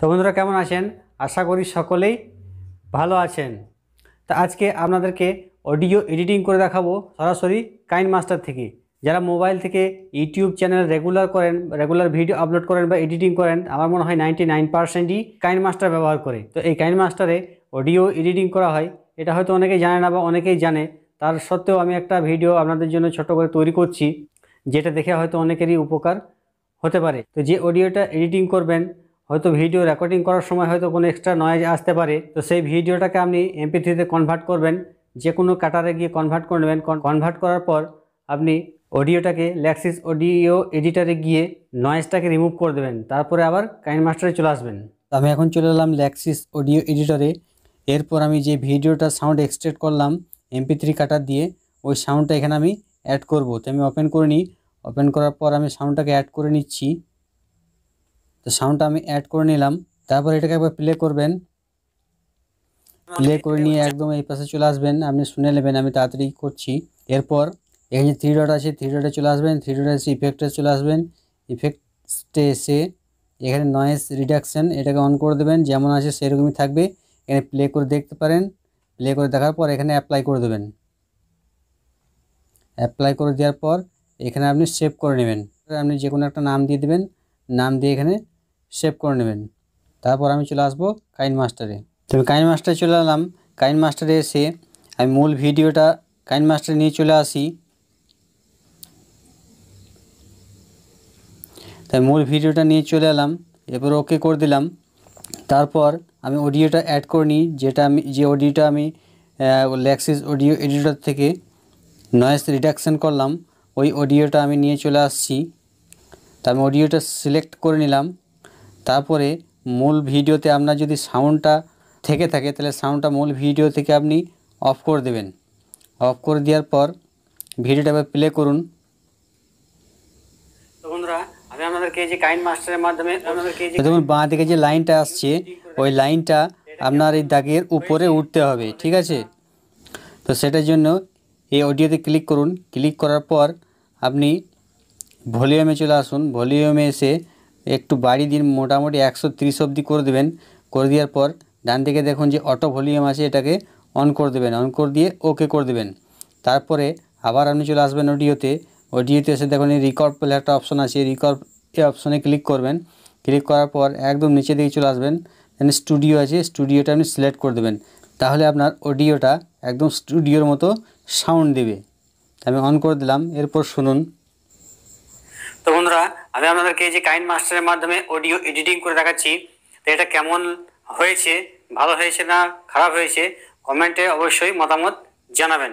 তো বন্ধুরা কেমন আছেন আশা করি সকলেই ভালো আছেন তা আজকে আপনাদেরকে অডিও এডিটিং করে দেখাবো সরাসরি কাইন মাস্টার থেকে যারা মোবাইল থেকে ইউটিউব চ্যানেল রেগুলার করেন রেগুলার ভিডিও আপলোড করেন বা এডিটিং করেন আমার মনে হয় নাইনটি নাইন পার্সেন্টই কাইন মাস্টার ব্যবহার করে তো এই কাইন মাস্টারে অডিও এডিটিং করা হয় এটা হয়তো অনেকেই জানে না বা অনেকেই জানে তার সত্ত্বেও আমি একটা ভিডিও আপনাদের জন্য ছোট করে তৈরি করছি যেটা দেখে হয়তো অনেকেরই উপকার হতে পারে তো যে অডিওটা এডিটিং করবেন হয়তো ভিডিও রেকর্ডিং করার সময় হয়তো কোনো এক্সট্রা নয়েজ আসতে পারে তো সেই ভিডিওটাকে আপনি এমপি থ্রিতে কনভার্ট করবেন যে কোনো কাটারে গিয়ে কনভার্ট করে নেবেন কনভার্ট করার পর আপনি অডিওটাকে ল্যাক্সিস অডিও এডিটারে গিয়ে নয়েজটাকে রিমুভ করে দেবেন তারপরে আবার কাইন মাস্টারে চলে আসবেন আমি এখন চলে এলাম ল্যাক্সিস অডিও এডিটরে এরপর আমি যে ভিডিওটা সাউন্ড এক্সট্রেক্ট করলাম এমপি থ্রি কাটার দিয়ে ওই সাউন্ডটা এখানে আমি অ্যাড করব তো আমি ওপেন করে নিই ওপেন করার পর আমি সাউন্ডটাকে অ্যাড করে নিচ্ছি তো সাউন্ডটা আমি অ্যাড করে নিলাম তারপর এটাকে একবার প্লে করবেন প্লে করে নিয়ে একদম এই পাশে চলে আসবেন আপনি শুনে নেবেন আমি তাড়াতাড়ি করছি এরপর এখানে থ্রি ডট আছে থ্রি ডটে চলে আসবেন থ্রি ডট আছে ইফেক্টে চলে আসবেন ইফেক্টে এসে এখানে নয়েস রিডাকশান এটাকে অন করে দেবেন যেমন আছে সেরকমই থাকবে এখানে প্লে করে দেখতে পারেন প্লে করে দেখার পর এখানে অ্যাপ্লাই করে দেবেন অ্যাপ্লাই করে দেওয়ার পর এখানে আপনি সেভ করে নেবেন আপনি যে কোনো একটা নাম দিয়ে দেবেন নাম দিয়ে এখানে সেভ করে নেবেন তারপর আমি চলে আসবো কাইন মাস্টারে তো আমি কাইন মাস্টারে চলে এলাম কাইন মাস্টারে এসে আমি মূল ভিডিওটা কাইন মাস্টারে নিয়ে চলে আসি তাই মূল ভিডিওটা নিয়ে চলে এলাম এরপর ওকে করে দিলাম তারপর আমি অডিওটা অ্যাড করে নিই যেটা আমি যে অডিওটা আমি ল্যাক্সিস অডিও এডিটর থেকে নয়েস রিডাকশান করলাম ওই অডিওটা আমি নিয়ে চলে আসছি তা আমি অডিওটা সিলেক্ট করে নিলাম তারপরে মূল ভিডিওতে আপনার যদি সাউন্ডটা থেকে থাকে তাহলে সাউন্ডটা মূল ভিডিও থেকে আপনি অফ করে দেবেন অফ করে দেওয়ার পর ভিডিওটা এবার প্লে করুন বন্ধুরা দেখুন বাঁ দিকে যে লাইনটা আসছে ওই লাইনটা আপনার এই দাগের উপরে উঠতে হবে ঠিক আছে তো সেটার জন্য এই অডিওতে ক্লিক করুন ক্লিক করার পর আপনি ভলিউমে চলে আসুন ভলিউমে এসে একটু বাড়ি দিন মোটামুটি একশো তিরিশ অবধি করে দেবেন করে দেওয়ার পর ডান দিকে দেখুন যে অটো ভলিউম আছে এটাকে অন করে দেবেন অন করে দিয়ে ওকে করে দেবেন তারপরে আবার আপনি চলে আসবেন অডিওতে অডিওতে এসে দেখুন এই রেকর্ড বলে একটা অপশন আছে রেকর্ড এ অপশনে ক্লিক করবেন ক্লিক করার পর একদম নিচে দিকে চলে আসবেন এখানে স্টুডিও আছে স্টুডিওটা আপনি সিলেক্ট করে দেবেন তাহলে আপনার অডিওটা একদম স্টুডিওর মতো সাউন্ড দেবে আমি অন করে দিলাম এরপর শুনুন তো বন্ধুরা আমি আপনাদেরকে যে কাইন মাস্টারের মাধ্যমে অডিও এডিটিং করে দেখাচ্ছি তো এটা কেমন হয়েছে ভালো হয়েছে না খারাপ হয়েছে কমেন্টে অবশ্যই মতামত জানাবেন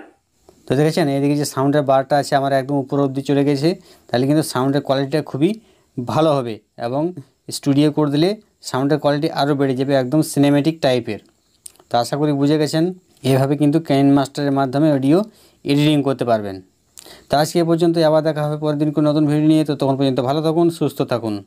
তো দেখেছেন এদিকে যে সাউন্ডের বারটা আছে আমার একদম উপর অব্দি চলে গেছে তাহলে কিন্তু সাউন্ডের কোয়ালিটিটা খুবই ভালো হবে এবং স্টুডিও করে দিলে সাউন্ডের কোয়ালিটি আরও বেড়ে যাবে একদম সিনেমেটিক টাইপের তো আশা করি বুঝে গেছেন এভাবে কিন্তু ক্যান মাস্টারের মাধ্যমে অডিও এডিটিং করতে পারবেন তা আজকে পর্যন্ত আবার দেখা হবে পরের দিন কোনো নতুন ভিডিও নিয়ে তো তখন পর্যন্ত ভালো থাকুন সুস্থ থাকুন